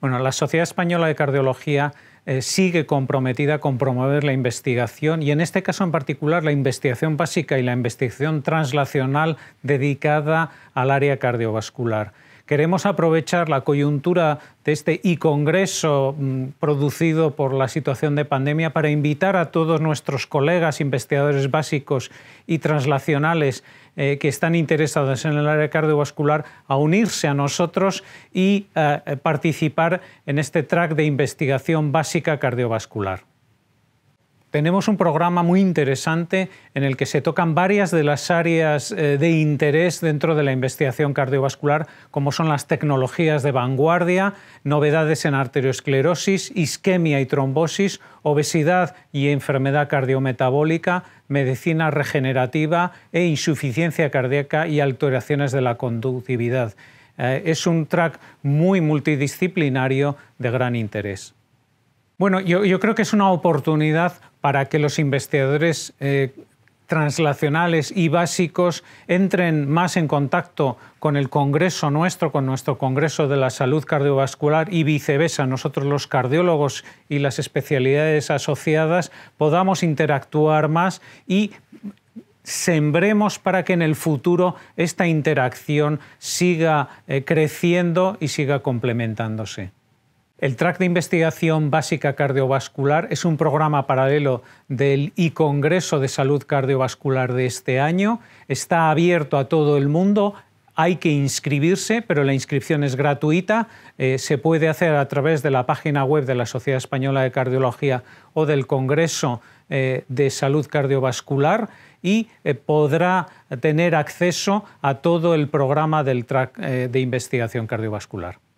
Bueno, la Sociedad Española de Cardiología eh, sigue comprometida con promover la investigación y en este caso en particular la investigación básica y la investigación translacional dedicada al área cardiovascular. Queremos aprovechar la coyuntura de este e congreso mm, producido por la situación de pandemia para invitar a todos nuestros colegas investigadores básicos y translacionales eh, que están interesados en el área cardiovascular a unirse a nosotros y eh, eh, participar en este track de investigación básica cardiovascular tenemos un programa muy interesante en el que se tocan varias de las áreas eh, de interés dentro de la investigación cardiovascular, como son las tecnologías de vanguardia, novedades en arteriosclerosis, isquemia y trombosis, obesidad y enfermedad cardiometabólica, medicina regenerativa e insuficiencia cardíaca y alteraciones de la conductividad. Eh, es un track muy multidisciplinario de gran interés. Bueno, yo, creo que es una oportunidad para que los investigadores eh, translacionales y básicos entren más en contacto con el Congreso nuestro, con nuestro Congreso de la Salud Cardiovascular y viceversa, nosotros los cardiólogos y las especialidades asociadas podamos interactuar más y sembremos para que en el futuro esta interacción siga eh, creciendo y siga complementándose. El track de investigación básica cardiovascular es un programa paralelo del I Congreso de Salud Cardiovascular de este año. Está abierto a todo el mundo. Hay que inscribirse, pero la inscripción es gratuita. Eh, se puede hacer a través de la página web de la Sociedad Española de Cardiología o del Congreso eh, de Salud Cardiovascular y eh, podrá tener acceso a todo el programa del track de investigación cardiovascular.